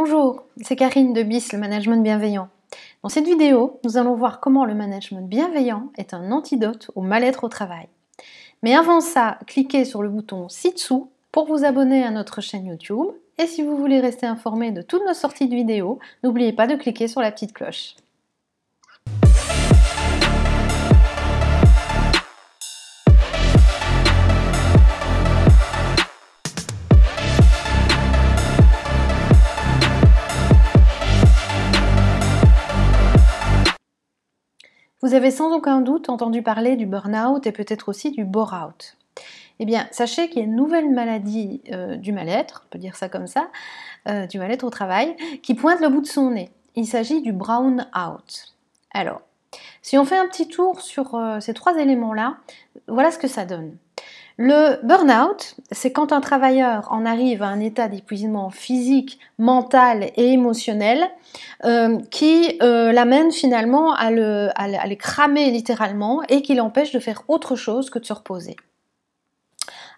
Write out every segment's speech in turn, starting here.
Bonjour, c'est Karine de BIS, le management bienveillant. Dans cette vidéo, nous allons voir comment le management bienveillant est un antidote au mal-être au travail. Mais avant ça, cliquez sur le bouton ci-dessous pour vous abonner à notre chaîne YouTube. Et si vous voulez rester informé de toutes nos sorties de vidéos, n'oubliez pas de cliquer sur la petite cloche. Vous avez sans aucun doute entendu parler du burn-out et peut-être aussi du bore-out. Eh bien, sachez qu'il y a une nouvelle maladie euh, du mal-être, on peut dire ça comme ça, euh, du mal-être au travail, qui pointe le bout de son nez. Il s'agit du brown-out. Alors, si on fait un petit tour sur euh, ces trois éléments-là, voilà ce que ça donne. Le burn-out, c'est quand un travailleur en arrive à un état d'épuisement physique, mental et émotionnel euh, qui euh, l'amène finalement à, le, à, le, cramer littéralement et qui l'empêche de faire autre chose que de se reposer.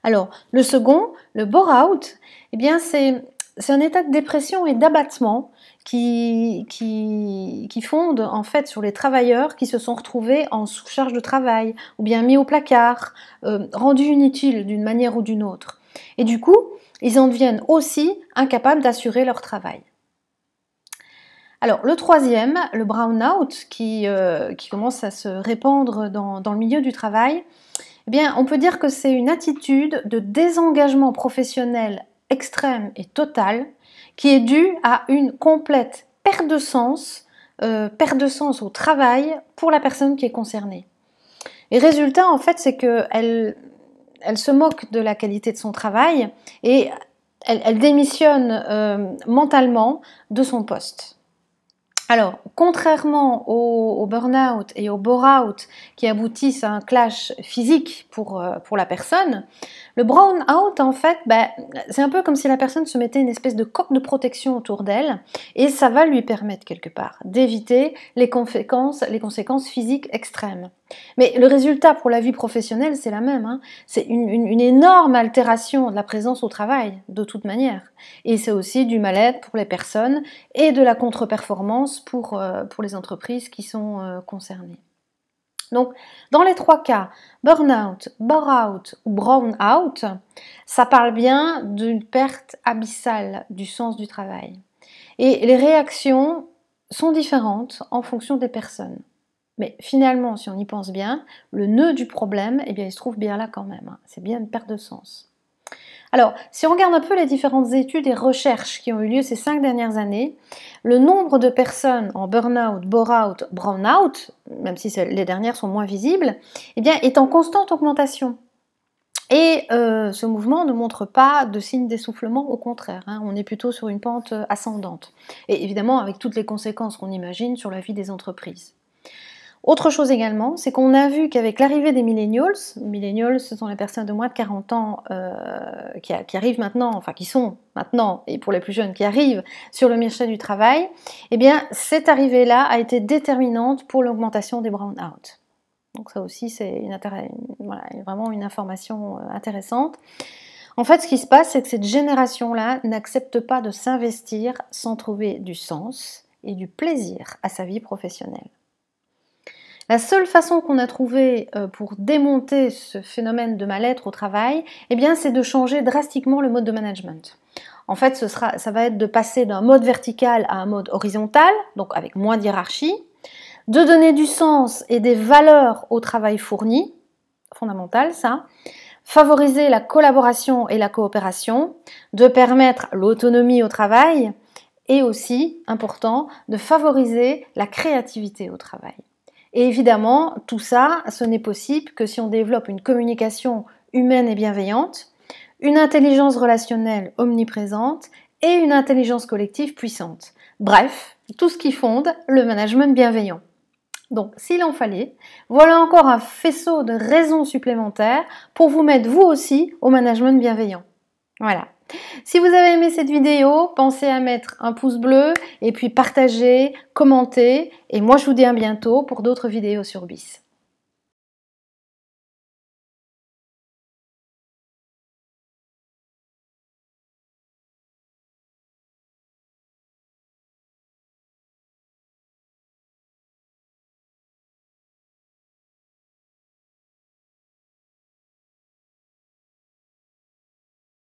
Alors, le second, le bore-out, eh bien c'est c'est un état de dépression et d'abattement qui, qui, fonde en fait sur les travailleurs qui se sont retrouvés en sous-charge de travail ou bien mis au placard, euh, rendus inutiles d'une manière ou d'une autre. Et du coup, ils en deviennent aussi incapables d'assurer leur travail. Alors le troisième, le brownout qui, euh, qui commence à se répandre dans, le milieu du travail, eh bien on peut dire que c'est une attitude de désengagement professionnel extrême et totale qui est due à une complète perte de sens, euh, perte de sens au travail pour la personne qui est concernée. Et résultat, en fait, c'est qu'elle elle se moque de la qualité de son travail et elle, démissionne euh, mentalement de son poste. Alors, contrairement au, au burn-out et au bore-out qui aboutissent à un clash physique pour, euh, la personne, le brown-out, en fait, bah, c'est un peu comme si la personne se mettait une espèce de coque de protection autour d'elle et ça va lui permettre quelque part d'éviter les conséquences, les conséquences physiques extrêmes. Mais le résultat pour la vie professionnelle, c'est la même. Hein. C'est une, une, énorme altération de la présence au travail, de toute manière. Et c'est aussi du mal-être pour les personnes et de la contre-performance euh, pour, les entreprises qui sont euh, concernées. Donc, dans les trois cas, burn-out, ou brown-out, ça parle bien d'une perte abyssale du sens du travail. Et les réactions sont différentes en fonction des personnes. Mais finalement, si on y pense bien, le nœud du problème, eh bien, il se trouve bien là quand même. Hein. C'est bien une perte de sens. Alors, si on regarde un peu les différentes études et recherches qui ont eu lieu ces cinq dernières années, le nombre de personnes en burn-out, bore-out, brown-out, même si les dernières sont moins visibles, eh bien, est en constante augmentation. Et euh, ce mouvement ne montre pas de signe d'essoufflement, au contraire, hein. on est plutôt sur une pente euh, ascendante. Et évidemment avec toutes les conséquences qu'on imagine sur la vie des entreprises. Autre chose également, c'est qu'on a vu qu'avec l'arrivée des millennials, millennials ce sont les personnes de moins de 40 ans euh, qui, arrivent maintenant, enfin qui sont maintenant, et pour les plus jeunes qui arrivent sur le marché du travail, eh bien cette arrivée-là a été déterminante pour l'augmentation des brown-out. Donc ça aussi c'est vraiment une information euh, intéressante. En fait, ce qui se passe, c'est que cette génération-là n'accepte pas de s'investir sans trouver du sens et du plaisir à sa vie professionnelle. La seule façon qu'on a trouvée euh, pour démonter ce phénomène de mal-être au travail, eh bien, c'est de changer drastiquement le mode de management. En fait, ça va être de passer d'un mode vertical à un mode horizontal, donc avec moins d'hierarchie, de donner du sens et des valeurs au travail fourni, fondamental ça, favoriser la collaboration et la coopération, de permettre l'autonomie au travail et aussi, important, de favoriser la créativité au travail. Et évidemment, tout ça, ce n'est possible que si on développe une communication humaine et bienveillante, une intelligence relationnelle omniprésente et une intelligence collective puissante. Bref, tout ce qui fonde le management bienveillant. Donc, s'il en fallait, voilà encore un faisceau de raisons supplémentaires pour vous mettre vous aussi au management bienveillant. Voilà. Si vous avez aimé cette vidéo, pensez à mettre un pouce bleu et puis partager, commenter Et moi, je vous dis à bientôt pour d'autres vidéos sur BIS.